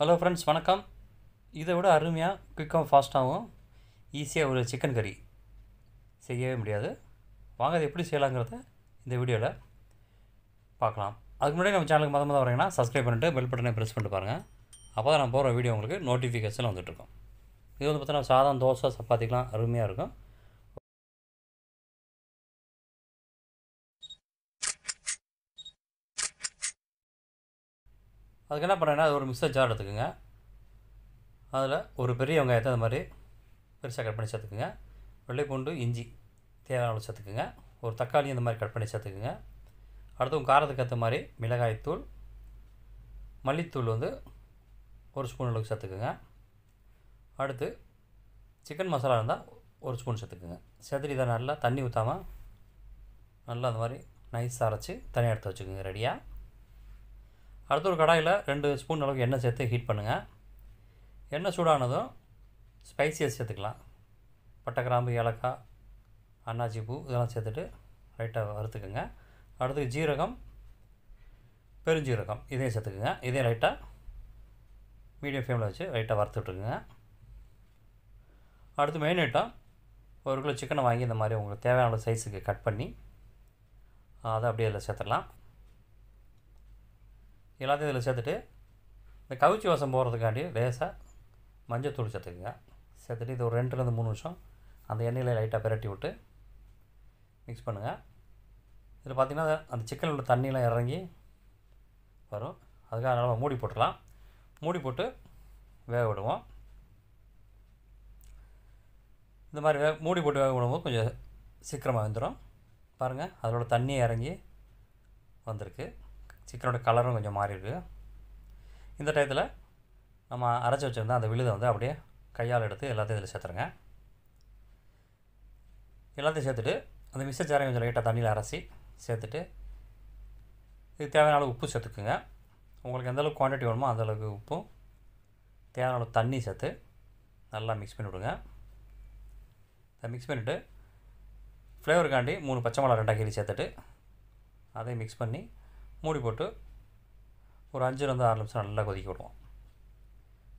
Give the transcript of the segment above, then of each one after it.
hello friends வணக்கம் இதை விட அருமையாக குயிக்காகவும் ஃபாஸ்ட்டாகவும் ஈஸியாக ஒரு சிக்கன் கறி செய்யவே முடியாது வாங்க அதை எப்படி செய்யலாங்கிறத இந்த வீடியோவில் பார்க்கலாம் அதுக்கு முன்னாடி நம்ம சேனலுக்கு மொதல் மொதல் வரீங்கன்னா சப்ஸ்கிரைப் பண்ணிட்டு பெல் பட்டனை ப்ரெஸ் பண்ணிட்டு பாருங்கள் அப்போ தான் நான் போகிற வீடியோ உங்களுக்கு நோட்டிஃபிகேஷன் வந்துட்டுருக்கோம் இது வந்து பார்த்தீங்கன்னா சாதம் தோசை சப்பாத்திக்கெலாம் அருமையாக இருக்கும் அதுக்கு என்ன பண்ணுறேன்னா அது ஒரு மிக்சர் ஜார் எடுத்துக்கோங்க அதில் ஒரு பெரிய வெங்காயத்தை அந்த மாதிரி பெருசாக கட் பண்ணி சேர்த்துக்குங்க வெள்ளைப்பூண்டு இஞ்சி தேவையான அளவு சேர்த்துக்குங்க ஒரு தக்காளி இந்த மாதிரி கட் பண்ணி சேர்த்துக்குங்க அடுத்து உங்கள் காரத்துக்கு ஏற்ற மாதிரி மிளகாய்த்தூள் மல்லித்தூள் வந்து ஒரு ஸ்பூன் அளவுக்கு சேர்த்துக்குங்க அடுத்து சிக்கன் மசாலா இருந்தால் ஒரு ஸ்பூன் சேர்த்துக்குங்க சேர்த்துட்டு இதை நல்லா தண்ணி ஊற்றாமல் நல்லா அந்த மாதிரி நைஸாக அரைச்சி தனியாக எடுத்து வச்சுக்கோங்க ரெடியாக அடுத்து ஒரு கடாயில் ரெண்டு ஸ்பூன் அளவுக்கு எண்ணெய் சேர்த்து ஹீட் பண்ணுங்கள் எண்ணெய் சூடானதும் ஸ்பைசியஸ் சேர்த்துக்கலாம் பட்டை கிராம்பு ஏலக்காய் அன்னாச்சி பூ இதெல்லாம் சேர்த்துட்டு லைட்டாக வறுத்துக்குங்க அடுத்து ஜீரகம் பெருஞ்சீரகம் இதையும் சேர்த்துக்குங்க இதையும் லைட்டாக மீடியம் ஃப்ளேமில் வச்சு லைட்டாக வறுத்துட்ருக்குங்க அடுத்து மெயின் ஐட்டம் ஒரு கிலோ சிக்கனை வாங்கி இந்த மாதிரி உங்களுக்கு தேவையான சைஸுக்கு கட் பண்ணி அதை அப்படியே அதில் சேர்த்துடலாம் எல்லாத்தையும் இதில் சேர்த்துட்டு இந்த கவிச்சி வாசம் போகிறதுக்காண்டி லேசாக மஞ்சத்தூள் சேர்த்துக்குங்க சேர்த்துட்டு இது ஒரு ரெண்டுலேருந்து மூணு நிமிஷம் அந்த எண்ணெயில் லைட்டாக பெரட்டி விட்டு மிக்ஸ் பண்ணுங்கள் இதில் பார்த்திங்கன்னா அந்த சிக்கன் உள்ள தண்ணியெலாம் இறங்கி வரும் அதுக்காக அதனால் மூடி போட்டுடலாம் மூடி போட்டு வேக விடுவோம் இந்த மாதிரி வே மூடி போட்டு வேக விடும்போது கொஞ்சம் சீக்கிரமாக வந்துடும் பாருங்கள் அதோடய தண்ணியை இறங்கி வந்திருக்கு சிக்கனோட கலரும் கொஞ்சம் மாறிடுது இந்த டயத்தில் நம்ம அரைச்சி வச்சுருந்தா அந்த விழுதை வந்து அப்படியே கையால் எடுத்து எல்லாத்தையும் இதில் சேர்த்துருங்க எல்லாத்தையும் சேர்த்துட்டு அந்த மிக்சர் கொஞ்சம் லைட்டாக தண்ணியில் அரைச்சி சேர்த்துட்டு இது தேவையான அளவு உப்பு சேர்த்துக்குங்க உங்களுக்கு எந்தளவுக்கு குவான்டிட்டி வேணுமோ அந்தளவுக்கு உப்பும் தேவையான அளவு தண்ணி சேர்த்து நல்லா மிக்ஸ் பண்ணி விடுங்க அதை மிக்ஸ் பண்ணிவிட்டு ஃப்ளேவருக்காண்டி மூணு பச்சை மிளகா ரெண்டாக கீழே சேர்த்துட்டு அதையும் மிக்ஸ் பண்ணி மூடி போட்டு ஒரு அஞ்சுலேருந்து ஆறு நிமிஷம் நல்லா கொதிக்க விடுவோம்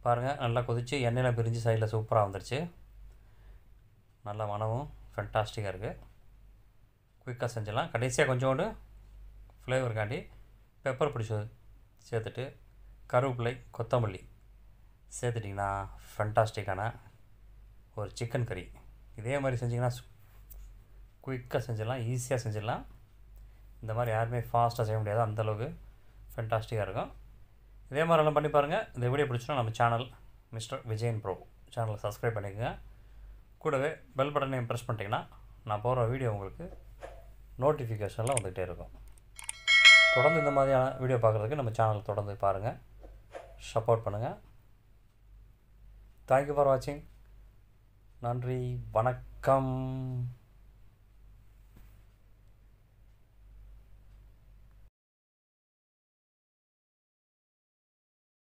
பாருங்கள் நல்லா கொதித்து எண்ணெயெலாம் பிரிஞ்சு சைடில் சூப்பராக வந்துருச்சு நல்லா மனமும் ஃபென்டாஸ்டிக்காக இருக்குது குயிக்காக செஞ்சிடலாம் கடைசியாக கொஞ்சோண்டு ஃப்ளேவருக்காண்டி பெப்பர் பிடிச்சி சேர்த்துட்டு கருவேப்பிலை கொத்தமல்லி சேர்த்துட்டிங்கன்னா ஃபென்டாஸ்டிக்கான ஒரு சிக்கன் கறி இதே மாதிரி செஞ்சிங்கன்னா குயிக்காக செஞ்சிடலாம் ஈஸியாக செஞ்சிடலாம் இந்த மாதிரி யாருமே ஃபாஸ்ட்டாக செய்ய முடியாது அந்தளவுக்கு ஃபென்டாஸ்டிக்காக இருக்கும் இதே மாதிரி எல்லாம் பண்ணி பாருங்கள் இந்த வீடியோ பிடிச்சோன்னா நம்ம சேனல் மிஸ்டர் விஜயன் ப்ரோ சேனலை சப்ஸ்கிரைப் பண்ணிக்கோங்க கூடவே பெல் பட்டனையும் ப்ரெஸ் பண்ணிட்டீங்கன்னா நான் போகிற வீடியோ உங்களுக்கு நோட்டிஃபிகேஷனில் வந்துகிட்டே இருக்கும் தொடர்ந்து இந்த மாதிரியான வீடியோ பார்க்குறதுக்கு நம்ம சேனல் தொடர்ந்து பாருங்கள் சப்போர்ட் பண்ணுங்கள் தேங்க்யூ ஃபார் வாட்சிங் நன்றி வணக்கம்